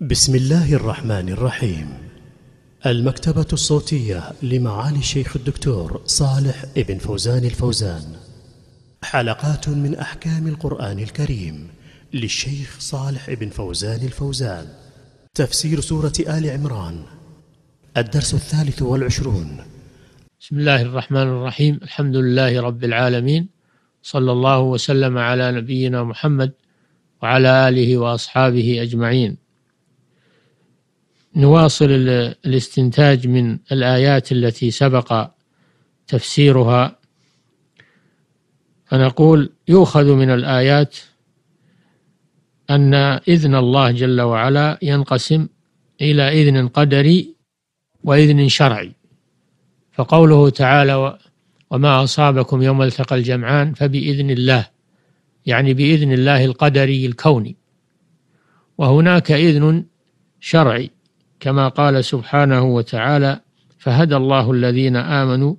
بسم الله الرحمن الرحيم المكتبة الصوتية لمعالي الشيخ الدكتور صالح ابن فوزان الفوزان حلقات من أحكام القرآن الكريم للشيخ صالح ابن فوزان الفوزان تفسير سورة آل عمران الدرس الثالث والعشرون بسم الله الرحمن الرحيم الحمد لله رب العالمين صلى الله وسلم على نبينا محمد وعلى آله وأصحابه أجمعين نواصل الاستنتاج من الآيات التي سبق تفسيرها فنقول يؤخذ من الآيات أن إذن الله جل وعلا ينقسم إلى إذن قدري وإذن شرعي فقوله تعالى وما أصابكم يوم التقى الجمعان فبإذن الله يعني بإذن الله القدري الكوني وهناك إذن شرعي كما قال سبحانه وتعالى فهدى الله الذين آمنوا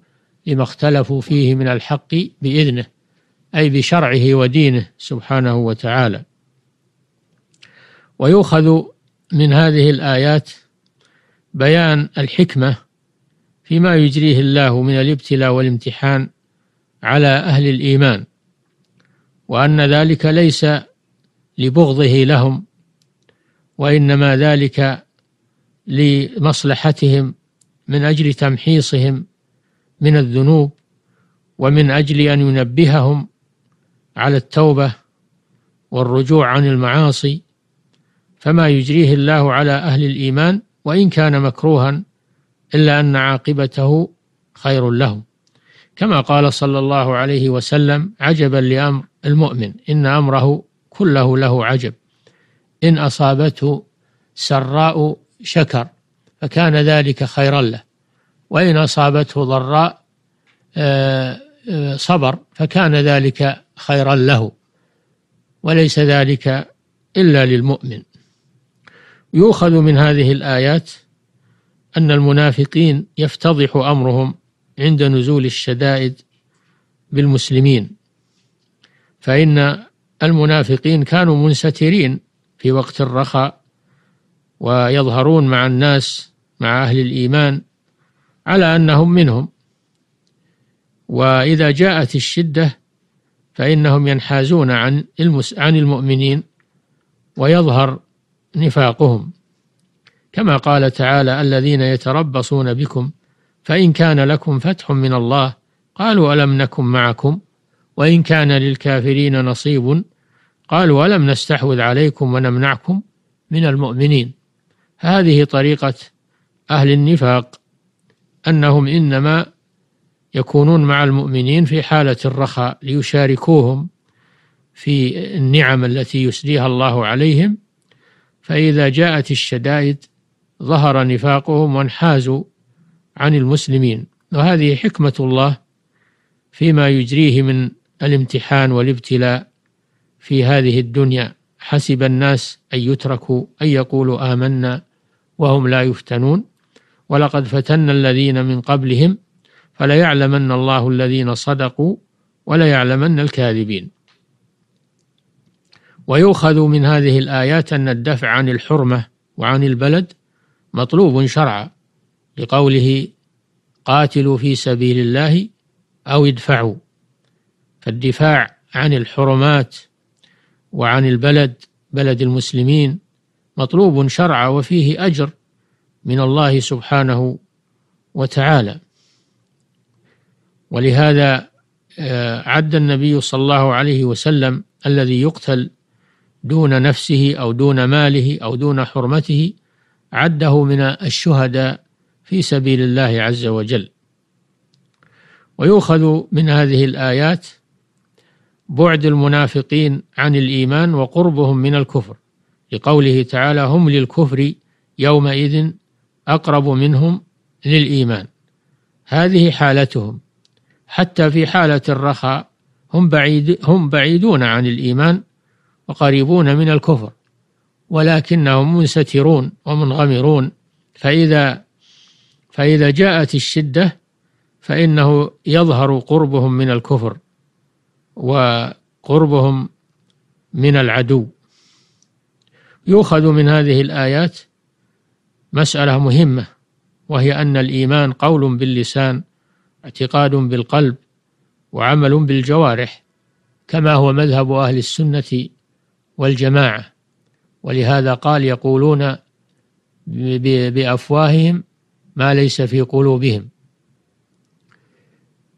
لما اختلفوا فيه من الحق بإذنه أي بشرعه ودينه سبحانه وتعالى ويؤخذ من هذه الآيات بيان الحكمة فيما يجريه الله من الابتلاء والامتحان على أهل الإيمان وأن ذلك ليس لبغضه لهم وإنما ذلك لمصلحتهم من أجل تمحيصهم من الذنوب ومن أجل أن ينبههم على التوبة والرجوع عن المعاصي فما يجريه الله على أهل الإيمان وإن كان مكروها إلا أن عاقبته خير لهم كما قال صلى الله عليه وسلم عجبا لأمر المؤمن إن أمره كله له عجب إن أصابته سراء شكر فكان ذلك خيرا له وإن أصابته ضراء آه، آه، صبر فكان ذلك خيرا له وليس ذلك إلا للمؤمن يؤخذ من هذه الآيات أن المنافقين يفتضح أمرهم عند نزول الشدائد بالمسلمين فإن المنافقين كانوا منسترين في وقت الرخاء ويظهرون مع الناس مع أهل الإيمان على أنهم منهم وإذا جاءت الشدة فإنهم ينحازون عن عن المؤمنين ويظهر نفاقهم كما قال تعالى الذين يتربصون بكم فإن كان لكم فتح من الله قالوا ألم نكن معكم وإن كان للكافرين نصيب قالوا ألم نستحوذ عليكم ونمنعكم من المؤمنين هذه طريقة أهل النفاق أنهم إنما يكونون مع المؤمنين في حالة الرخاء ليشاركوهم في النعم التي يسديها الله عليهم فإذا جاءت الشدائد ظهر نفاقهم وانحازوا عن المسلمين وهذه حكمة الله فيما يجريه من الامتحان والابتلاء في هذه الدنيا حسب الناس أن يتركوا أن يقولوا آمنا وهم لا يفتنون ولقد فتنا الذين من قبلهم فليعلمن الله الذين صدقوا وليعلمن الكاذبين ويؤخذ من هذه الآيات أن الدفع عن الحرمة وعن البلد مطلوب شرعا لقوله قاتلوا في سبيل الله أو ادفعوا فالدفاع عن الحرمات وعن البلد بلد المسلمين مطلوب شرعا وفيه أجر من الله سبحانه وتعالى ولهذا آه، عد النبي صلى الله عليه وسلم الذي يقتل دون نفسه أو دون ماله أو دون حرمته عده من الشهداء في سبيل الله عز وجل ويؤخذ من هذه الآيات بعد المنافقين عن الإيمان وقربهم من الكفر لقوله تعالى هم للكفر يومئذ أقرب منهم للإيمان هذه حالتهم حتى في حالة الرخاء هم بعيد هم بعيدون عن الإيمان وقريبون من الكفر ولكنهم منسترون ومنغمرون فإذا فإذا جاءت الشدة فإنه يظهر قربهم من الكفر وقربهم من العدو يؤخذ من هذه الآيات مسألة مهمة وهي أن الإيمان قول باللسان اعتقاد بالقلب وعمل بالجوارح كما هو مذهب أهل السنة والجماعة ولهذا قال يقولون بأفواههم ما ليس في قلوبهم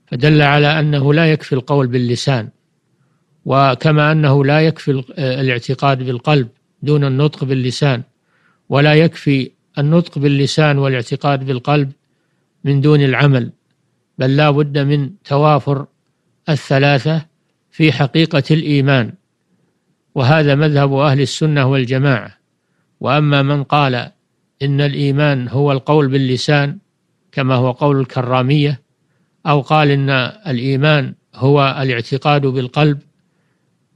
فدل على أنه لا يكفي القول باللسان وكما أنه لا يكفي الاعتقاد بالقلب دون النطق باللسان ولا يكفي النطق باللسان والاعتقاد بالقلب من دون العمل بل لا بد من توافر الثلاثة في حقيقة الإيمان وهذا مذهب أهل السنة والجماعة وأما من قال إن الإيمان هو القول باللسان كما هو قول الكرامية أو قال إن الإيمان هو الاعتقاد بالقلب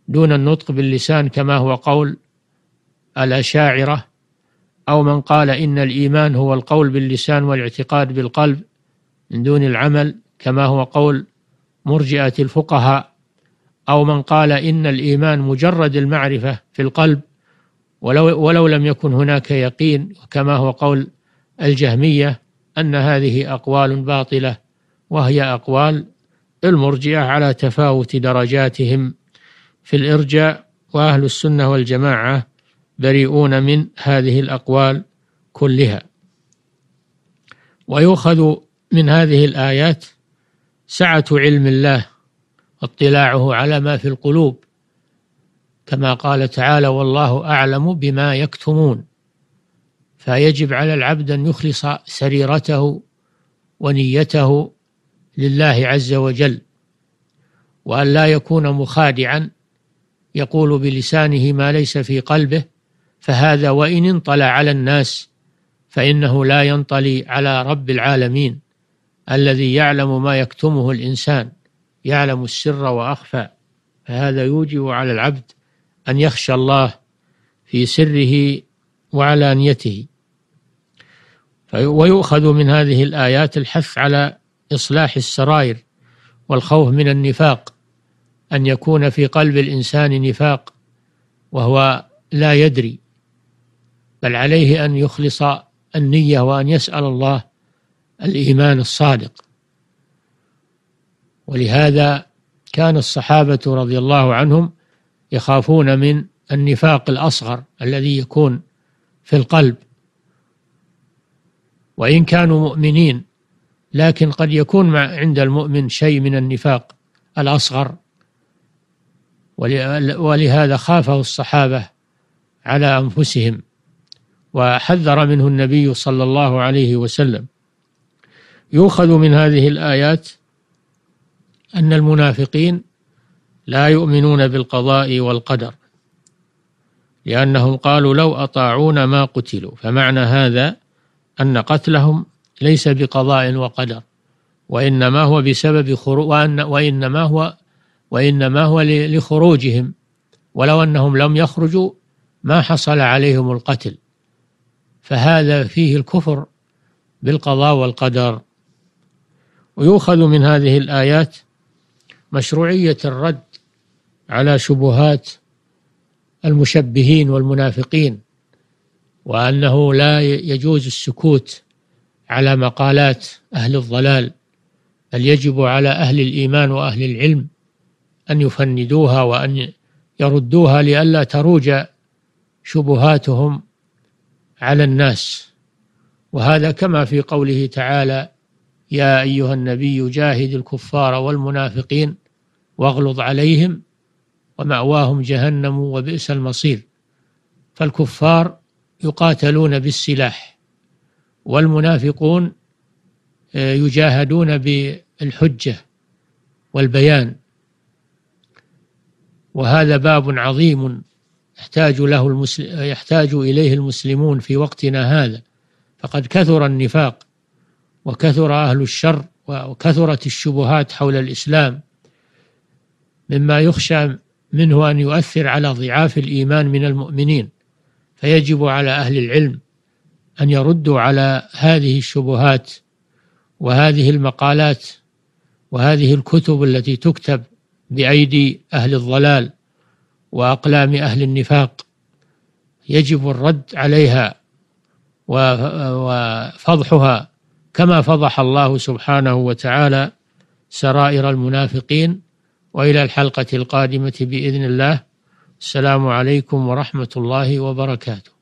دون النطق باللسان كما هو قول الأشاعرة أو من قال إن الإيمان هو القول باللسان والاعتقاد بالقلب من دون العمل كما هو قول مرجئة الفقهاء أو من قال إن الإيمان مجرد المعرفة في القلب ولو, ولو لم يكن هناك يقين كما هو قول الجهمية أن هذه أقوال باطلة وهي أقوال المرجئة على تفاوت درجاتهم في الإرجاء وأهل السنة والجماعة بريئون من هذه الأقوال كلها ويؤخذ من هذه الآيات سعة علم الله واطلاعه على ما في القلوب كما قال تعالى والله أعلم بما يكتمون فيجب على العبد أن يخلص سريرته ونيته لله عز وجل وأن لا يكون مخادعا يقول بلسانه ما ليس في قلبه فهذا وإن انطلى على الناس فإنه لا ينطلي على رب العالمين الذي يعلم ما يكتمه الإنسان يعلم السر وأخفى فهذا يوجب على العبد أن يخشى الله في سره وعلانيته ويؤخذ من هذه الآيات الحث على إصلاح السرائر والخوف من النفاق أن يكون في قلب الإنسان نفاق وهو لا يدري بل عليه أن يخلص النية وأن يسأل الله الإيمان الصادق ولهذا كان الصحابة رضي الله عنهم يخافون من النفاق الأصغر الذي يكون في القلب وإن كانوا مؤمنين لكن قد يكون مع عند المؤمن شيء من النفاق الأصغر ولهذا خافه الصحابة على أنفسهم وحذر منه النبي صلى الله عليه وسلم يؤخذ من هذه الآيات أن المنافقين لا يؤمنون بالقضاء والقدر لأنهم قالوا لو أطاعونا ما قتلوا فمعنى هذا أن قتلهم ليس بقضاء وقدر وإنما هو بسبب خروج وإنما هو وإنما هو لخروجهم ولو أنهم لم يخرجوا ما حصل عليهم القتل فهذا فيه الكفر بالقضاء والقدر ويؤخذ من هذه الآيات مشروعية الرد على شبهات المشبهين والمنافقين وأنه لا يجوز السكوت على مقالات أهل الضلال بل يجب على أهل الإيمان وأهل العلم أن يفندوها وأن يردوها لئلا تروج شبهاتهم على الناس وهذا كما في قوله تعالى يا أيها النبي جاهد الكفار والمنافقين واغلظ عليهم ومأواهم جهنم وبئس المصير فالكفار يقاتلون بالسلاح والمنافقون آه، يجاهدون بالحجة والبيان وهذا باب عظيم يحتاج له المسل... يحتاج إليه المسلمون في وقتنا هذا فقد كثر النفاق وكثر أهل الشر وكثرت الشبهات حول الإسلام مما يخشى منه أن يؤثر على ضعاف الإيمان من المؤمنين فيجب على أهل العلم أن يردوا على هذه الشبهات وهذه المقالات وهذه الكتب التي تكتب بأيدي أهل الضلال وأقلام أهل النفاق يجب الرد عليها وفضحها كما فضح الله سبحانه وتعالى سرائر المنافقين والى الحلقه القادمه باذن الله السلام عليكم ورحمه الله وبركاته